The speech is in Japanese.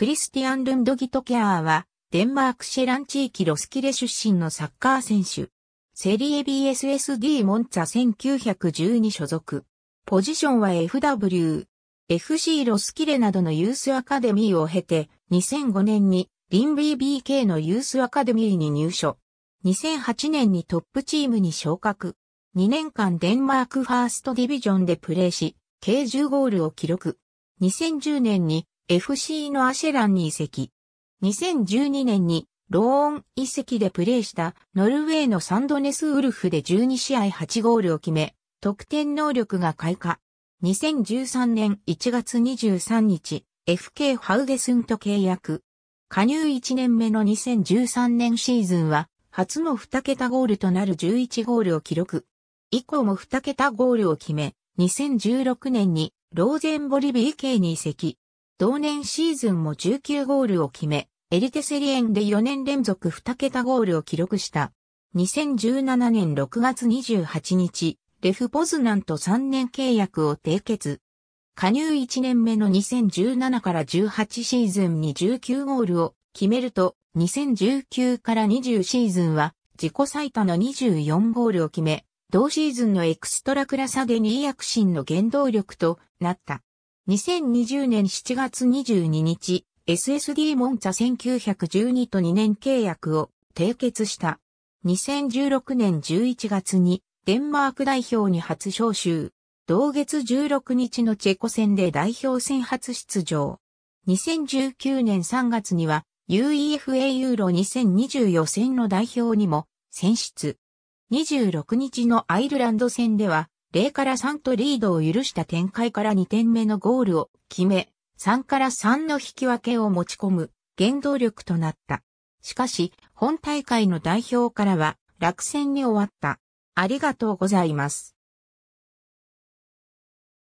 クリスティアン・ルンドギトケアーは、デンマークシェラン地域ロスキレ出身のサッカー選手。セリエ BSSD モンツァ1912所属。ポジションは FW。FC ロスキレなどのユースアカデミーを経て、2005年にリンビー BK のユースアカデミーに入所。2008年にトップチームに昇格。2年間デンマークファーストディビジョンでプレーし、計10ゴールを記録。2010年に FC のアシェランに移籍。2012年にローン移籍でプレーしたノルウェーのサンドネスウルフで12試合8ゴールを決め、得点能力が開花。2013年1月23日、FK ハウゲスンと契約。加入1年目の2013年シーズンは、初の2桁ゴールとなる11ゴールを記録。以降も2桁ゴールを決め、2016年にローゼンボリビー系に移籍。同年シーズンも19ゴールを決め、エリテセリエンで4年連続2桁ゴールを記録した。2017年6月28日、レフポズナンと3年契約を締結。加入1年目の2017から18シーズンに19ゴールを決めると、2019から20シーズンは自己最多の24ゴールを決め、同シーズンのエクストラクラサで2位躍進の原動力となった。2020年7月22日、SSD モンツァ1912と2年契約を締結した。2016年11月にデンマーク代表に初招集。同月16日のチェコ戦で代表戦初出場。2019年3月には UEFA ユーロ2020予選の代表にも選出。26日のアイルランド戦では0から3とリードを許した展開から2点目のゴールを決め、3から3の引き分けを持ち込む原動力となった。しかし、本大会の代表からは落選に終わった。ありがとうございます。